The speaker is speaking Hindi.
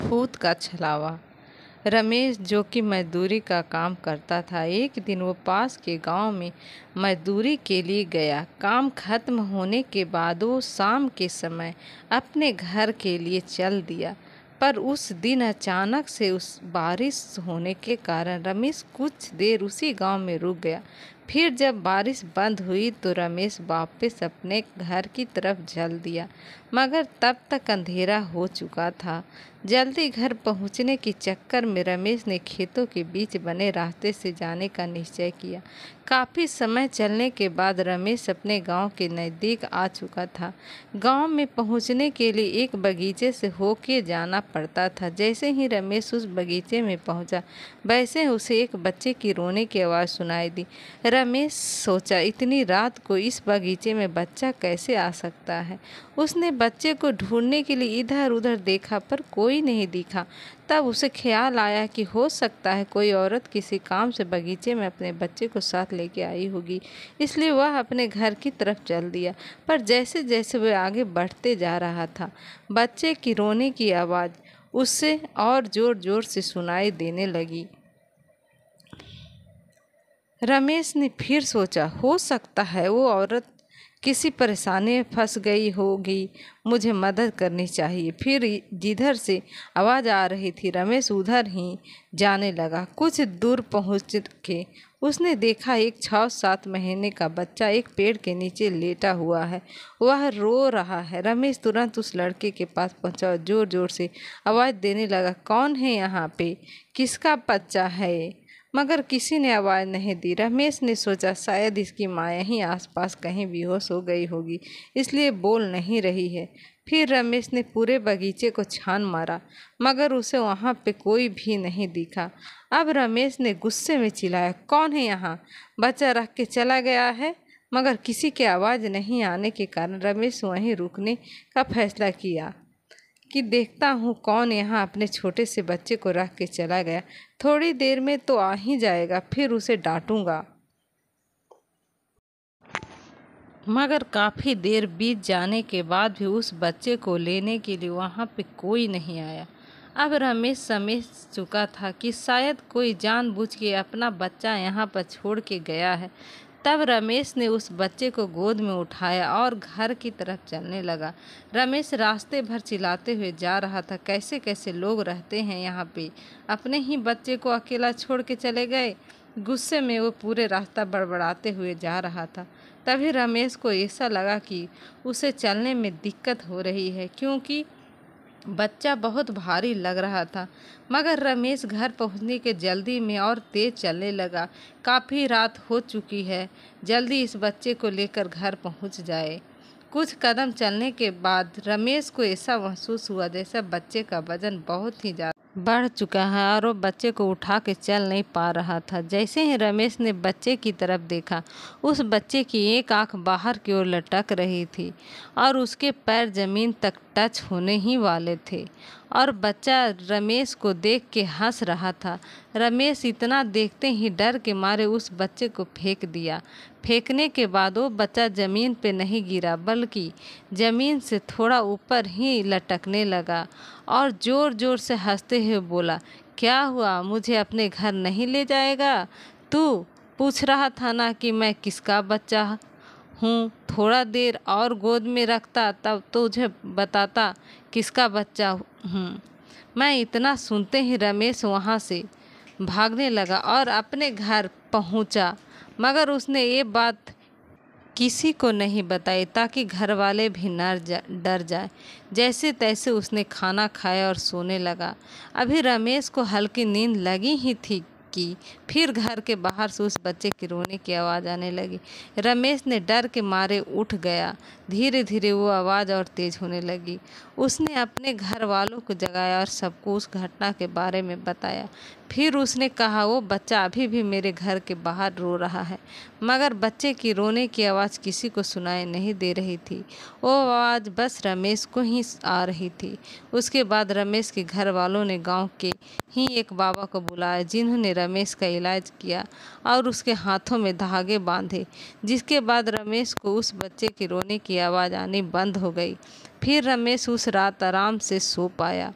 फूत का छलावा रमेश जो कि मजदूरी का काम करता था एक दिन वो पास के गांव में मजदूरी के लिए गया काम खत्म होने के बाद वो शाम के समय अपने घर के लिए चल दिया पर उस दिन अचानक से उस बारिश होने के कारण रमेश कुछ देर उसी गांव में रुक गया फिर जब बारिश बंद हुई तो रमेश वापस अपने घर की तरफ जल दिया मगर तब तक अंधेरा हो चुका था जल्दी घर पहुंचने के चक्कर में रमेश ने खेतों के बीच बने रास्ते से जाने का निश्चय किया काफ़ी समय चलने के बाद रमेश अपने गांव के नज़दीक आ चुका था गांव में पहुंचने के लिए एक बगीचे से होके जाना पड़ता था जैसे ही रमेश उस बगीचे में पहुंचा वैसे उसे एक बच्चे की रोने की आवाज़ सुनाई दी तरह मैं सोचा इतनी रात को इस बगीचे में बच्चा कैसे आ सकता है उसने बच्चे को ढूंढने के लिए इधर उधर देखा पर कोई नहीं दिखा तब उसे ख्याल आया कि हो सकता है कोई औरत किसी काम से बगीचे में अपने बच्चे को साथ लेके आई होगी इसलिए वह अपने घर की तरफ चल दिया पर जैसे जैसे वह आगे बढ़ते जा रहा था बच्चे की रोने की आवाज़ उससे और ज़ोर ज़ोर से सुनाई देने लगी रमेश ने फिर सोचा हो सकता है वो औरत किसी परेशानी में फंस गई होगी मुझे मदद करनी चाहिए फिर जिधर से आवाज़ आ रही थी रमेश उधर ही जाने लगा कुछ दूर पहुँच के उसने देखा एक छः सात महीने का बच्चा एक पेड़ के नीचे लेटा हुआ है वह रो रहा है रमेश तुरंत उस लड़के के पास पहुंचा जोर जोर से आवाज़ देने लगा कौन है यहाँ पे किसका बच्चा है मगर किसी ने आवाज़ नहीं दी रमेश ने सोचा शायद इसकी माया ही आसपास कहीं बेहोश हो गई होगी इसलिए बोल नहीं रही है फिर रमेश ने पूरे बगीचे को छान मारा मगर उसे वहाँ पे कोई भी नहीं दिखा अब रमेश ने गुस्से में चिल्लाया कौन है यहाँ बच्चा रख के चला गया है मगर किसी की आवाज़ नहीं आने के कारण रमेश वहीं रुकने का फैसला किया कि देखता हूँ कौन यहाँ अपने छोटे से बच्चे को रख के चला गया थोड़ी देर में तो आ ही जाएगा फिर उसे डांटूंगा मगर काफ़ी देर बीत जाने के बाद भी उस बच्चे को लेने के लिए वहाँ पे कोई नहीं आया अब रमेश समझ चुका था कि शायद कोई जानबूझ के अपना बच्चा यहाँ पर छोड़ के गया है तब रमेश ने उस बच्चे को गोद में उठाया और घर की तरफ चलने लगा रमेश रास्ते भर चिल्लाते हुए जा रहा था कैसे कैसे लोग रहते हैं यहाँ पे अपने ही बच्चे को अकेला छोड़ के चले गए गुस्से में वो पूरे रास्ता बड़बड़ाते हुए जा रहा था तभी रमेश को ऐसा लगा कि उसे चलने में दिक्कत हो रही है क्योंकि बच्चा बहुत भारी लग रहा था मगर रमेश घर पहुंचने के जल्दी में और तेज चलने लगा काफ़ी रात हो चुकी है जल्दी इस बच्चे को लेकर घर पहुंच जाए कुछ कदम चलने के बाद रमेश को ऐसा महसूस हुआ जैसा बच्चे का वजन बहुत ही ज़्यादा बढ़ चुका है और वो बच्चे को उठा के चल नहीं पा रहा था जैसे ही रमेश ने बच्चे की तरफ देखा उस बच्चे की एक आंख बाहर की ओर लटक रही थी और उसके पैर ज़मीन तक टच होने ही वाले थे और बच्चा रमेश को देख के हंस रहा था रमेश इतना देखते ही डर के मारे उस बच्चे को फेंक दिया फेंकने के बाद वो बच्चा ज़मीन पे नहीं गिरा बल्कि ज़मीन से थोड़ा ऊपर ही लटकने लगा और ज़ोर ज़ोर से हंसते हुए बोला क्या हुआ मुझे अपने घर नहीं ले जाएगा तू पूछ रहा था ना कि मैं किसका बच्चा हूँ थोड़ा देर और गोद में रखता तब तुझे बताता किसका बच्चा मैं इतना सुनते ही रमेश वहाँ से भागने लगा और अपने घर पहुँचा मगर उसने ये बात किसी को नहीं बताई ताकि घर वाले भी न जा, डर जाए जैसे तैसे उसने खाना खाया और सोने लगा अभी रमेश को हल्की नींद लगी ही थी कि फिर घर के बाहर से उस बच्चे की रोने की आवाज़ आने लगी रमेश ने डर के मारे उठ गया धीरे धीरे वो आवाज़ और तेज़ होने लगी उसने अपने घर वालों को जगाया और सबको उस घटना के बारे में बताया फिर उसने कहा वो बच्चा अभी भी मेरे घर के बाहर रो रहा है मगर बच्चे की रोने की आवाज़ किसी को सुनाई नहीं दे रही थी वो आवाज़ बस रमेश को ही आ रही थी उसके बाद रमेश के घर वालों ने गांव के ही एक बाबा को बुलाया जिन्होंने रमेश का इलाज किया और उसके हाथों में धागे बांधे जिसके बाद रमेश को उस बच्चे के रोने की आवाज़ आनी बंद हो गई फिर रमेश उस रात आराम से सो पाया